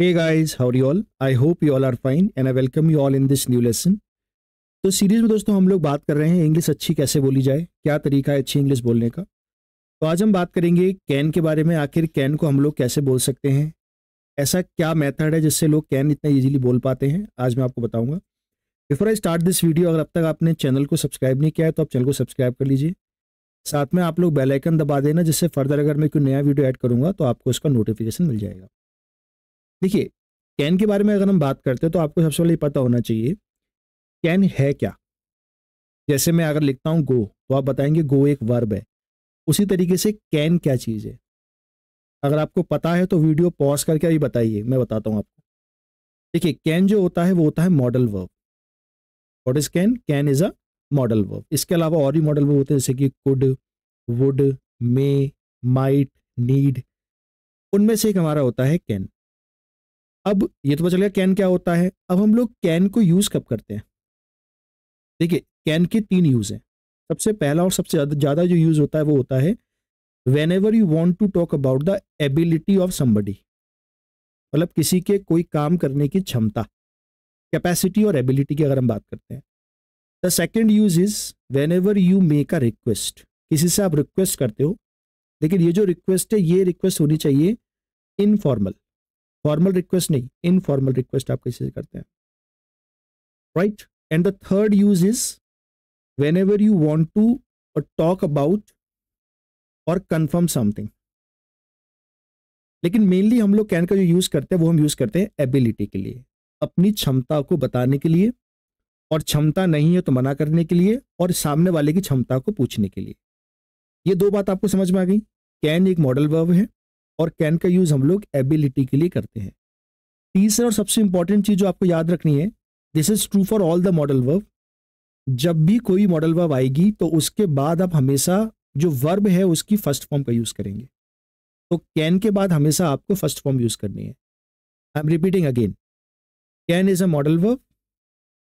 Hey guys, how are you all? I hope you all are fine and I welcome you all in this new lesson. तो series में दोस्तों हम लोग बात कर रहे हैं इंग्लिश अच्छी कैसे बोली जाए क्या तरीका है अच्छी इंग्लिश बोलने का तो आज हम बात करेंगे कैन के बारे में आखिर कैन को हम लोग कैसे बोल सकते हैं ऐसा क्या मेथड है जिससे लोग कैन इतना ईजिली बोल पाते हैं आज मैं आपको बताऊंगा before I start this video अगर अब तक आपने चैनल को सब्सक्राइब नहीं किया है तो आप चैनल को सब्सक्राइब कर लीजिए साथ में आप लोग बेलाइकन दबा देना जिससे फर्दर अगर मैं कोई नया वीडियो ऐड करूँगा तो आपको उसका नोटिफिकेशन मिल जाएगा देखिए कैन के बारे में अगर हम बात करते हैं तो आपको सबसे पहले पता होना चाहिए कैन है क्या जैसे मैं अगर लिखता हूँ गो तो आप बताएंगे गो एक वर्ब है उसी तरीके से कैन क्या चीज़ है अगर आपको पता है तो वीडियो पॉज करके अभी बताइए मैं बताता हूँ आपको देखिए कैन जो होता है वो होता है modal verb what is can can is a modal verb इसके अलावा और भी मॉडल वर्ब होते हैं जैसे कि could would may might need उनमें से एक हमारा होता है कैन अब ये तो पता चलेगा कैन क्या होता है अब हम लोग कैन को यूज कब करते हैं देखिए कैन के तीन यूज हैं सबसे पहला और सबसे ज्यादा जो यूज होता है वो होता है whenever you want to talk about the ability of somebody मतलब किसी के कोई काम करने की क्षमता कैपेसिटी और एबिलिटी की अगर हम बात करते हैं the second use is whenever you make a request किसी से आप रिक्वेस्ट करते हो लेकिन ये जो रिक्वेस्ट है ये रिक्वेस्ट होनी चाहिए इनफॉर्मल फॉर्मल रिक्वेस्ट नहीं इनफॉर्मल रिक्वेस्ट आप कैसे करते हैं right and the third use is whenever you want to talk about और कन्फर्म समथिंग लेकिन मेनली हम लोग कैन का जो यूज करते हैं वो हम यूज करते हैं एबिलिटी के लिए अपनी क्षमता को बताने के लिए और क्षमता नहीं है तो मना करने के लिए और सामने वाले की क्षमता को पूछने के लिए ये दो बात आपको समझ में आ गई कैन एक मॉडल वर्ब है और कैन का यूज हम लोग एबिलिटी के लिए करते हैं तीसरा और सबसे इंपॉर्टेंट चीज जो आपको याद रखनी है this is true for all the modal verb जब भी कोई मॉडल वर्ब आएगी तो उसके बाद आप हमेशा जो वर्ब है उसकी फर्स्ट फॉर्म का यूज करेंगे तो कैन के बाद हमेशा आपको फर्स्ट फॉर्म यूज करनी है I am repeating again can is a modal verb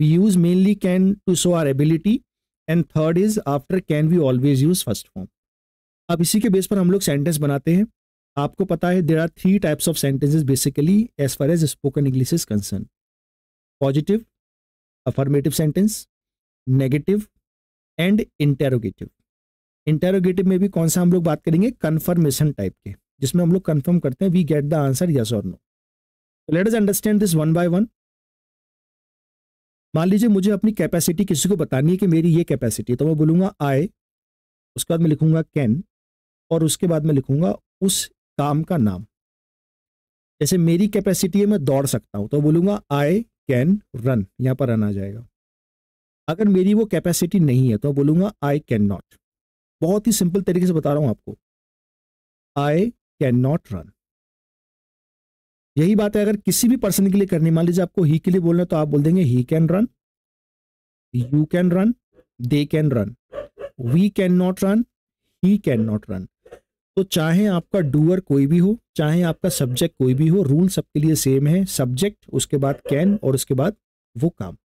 we use mainly can to show our ability and third is after can we always use first form अब इसी के base पर हम लोग sentence बनाते हैं आपको पता है there are three types of sentences basically as far as spoken English is concern positive affirmative sentence negative and interrogative interrogative में भी कौन सा हम लोग बात करेंगे कन्फर्मेशन टाइप के जिसमें हम लोग कन्फर्म करते हैं we get the answer yes और no let us understand this one by one मान लीजिए मुझे अपनी कैपेसिटी किसी को बतानी है कि मेरी ये कैपेसिटी है तो मैं बोलूँगा आई उसके बाद मैं लिखूंगा कैन और उसके बाद मैं लिखूंगा उस काम का नाम जैसे मेरी कैपेसिटी है मैं दौड़ सकता हूं तो बोलूंगा आई कैन रन यहां पर रन आ जाएगा अगर मेरी वो कैपेसिटी नहीं है तो बोलूंगा आई कैन नॉट बहुत ही सिंपल तरीके से बता रहा हूं आपको आई कैन नॉट रन यही बात है अगर किसी भी पर्सन के लिए करनी मान लीजिए आपको ही के लिए बोलना तो आप बोल देंगे he can run you can run they can run we can not run he can not run तो चाहे आपका डूअर कोई भी हो चाहे आपका सब्जेक्ट कोई भी हो रूल सबके लिए सेम है सब्जेक्ट उसके बाद कैन और उसके बाद वो काम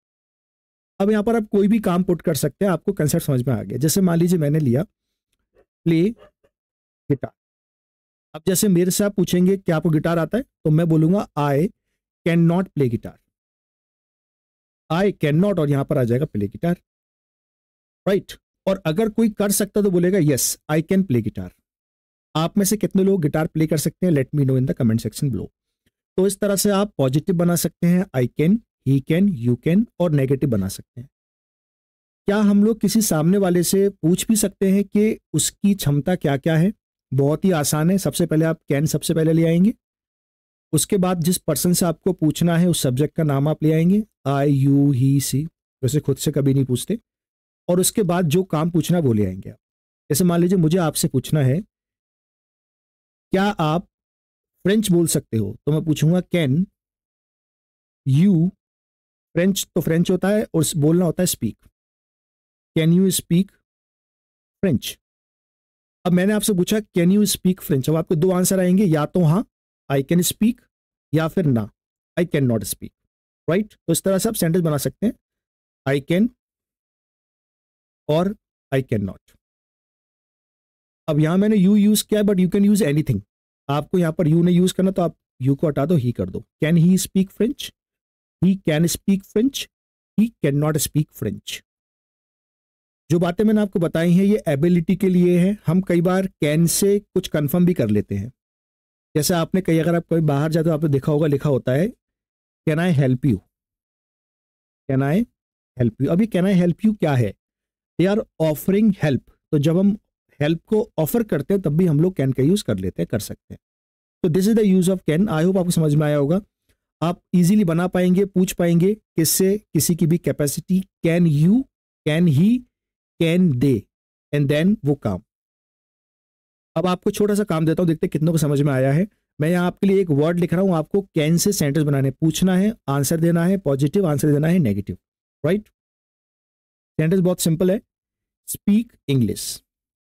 अब यहाँ पर आप कोई भी काम पुट कर सकते हैं आपको कंसेप्ट समझ में आ गया जैसे मान लीजिए मैंने लिया प्ले गिटार अब जैसे मेरे से आप पूछेंगे क्या आपको गिटार आता है तो मैं बोलूंगा I can not play guitar I can not और यहां पर आ जाएगा प्ले गिटार राइट और अगर कोई कर सकता तो बोलेगा yes I can play guitar आप में से कितने लोग गिटार प्ले कर सकते हैं let me know in the comment section below तो इस तरह से आप पॉजिटिव बना सकते हैं I can he can you can और नेगेटिव बना सकते हैं क्या हम लोग किसी सामने वाले से पूछ भी सकते हैं कि उसकी क्षमता क्या क्या है बहुत ही आसान है सबसे पहले आप कैन सबसे पहले ले आएंगे उसके बाद जिस पर्सन से आपको पूछना है उस सब्जेक्ट का नाम आप ले आएंगे आई यू ही सी वैसे खुद से कभी नहीं पूछते और उसके बाद जो काम पूछना वो ले आएंगे आप जैसे मान लीजिए मुझे आपसे पूछना है क्या आप फ्रेंच बोल सकते हो तो मैं पूछूंगा कैन यू फ्रेंच तो फ्रेंच होता है और बोलना होता है speak can you speak French अब मैंने आपसे पूछा कैन यू स्पीक फ्रेंच अब आपको दो आंसर आएंगे या तो हाँ आई कैन स्पीक या फिर ना I can not speak right तो इस तरह से आप सेंटेंस बना सकते हैं आई कैन और आई कैन नॉट अब यहाँ मैंने यू यूज किया but you can use anything आपको यहाँ पर यू नहीं यूज करना तो आप यू को हटा दो ही कर दो can he speak French he can speak French he can not speak French जो बातें मैंने आपको बताई हैं ये एबिलिटी के लिए है हम कई बार कैन से कुछ कंफर्म भी कर लेते हैं जैसे आपने कई अगर आप कभी बाहर जाते हो आपने देखा होगा लिखा होता है can I help you can I help you अभी कैन आई हेल्प यू क्या है दे आर ऑफरिंग हेल्प तो जब हम हेल्प को ऑफर करते हैं तब भी हम लोग कैन का यूज कर लेते हैं कर सकते हैं तो this is the use of can I hope आपको समझ में आया होगा आप इजीली बना पाएंगे पूछ पाएंगे किससे किसी की भी capacity can you can he can they and then वो काम अब आपको छोटा सा काम देता हूँ देखते कितनों को समझ में आया है मैं यहाँ आपके लिए एक वर्ड लिख रहा हूँ आपको कैन से सेंटेंस बनाने पूछना है आंसर देना है पॉजिटिव आंसर देना है नेगेटिव राइट सेंटेंस बहुत सिंपल है speak English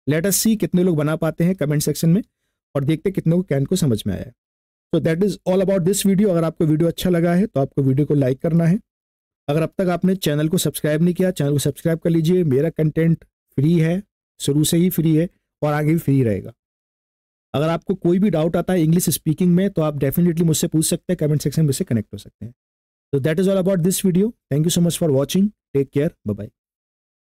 let us see कितने लोग बना पाते हैं कमेंट सेक्शन में और देखते कितने को कैन को समझ में आया तो that is all about this video अगर आपको वीडियो अच्छा लगा है तो आपको वीडियो को लाइक करना है अगर अब तक आपने चैनल को सब्सक्राइब नहीं किया चैनल को सब्सक्राइब कर लीजिए मेरा कंटेंट फ्री है शुरू से ही फ्री है और आगे भी फ्री रहेगा अगर आपको कोई भी डाउट आता है इंग्लिश स्पीकिंग में तो आप डेफिनेटली मुझसे पूछ सकते हैं कमेंट सेक्शन में से कनेक्ट हो सकते हैं तो that is all about this video thank you so much for watching take care bye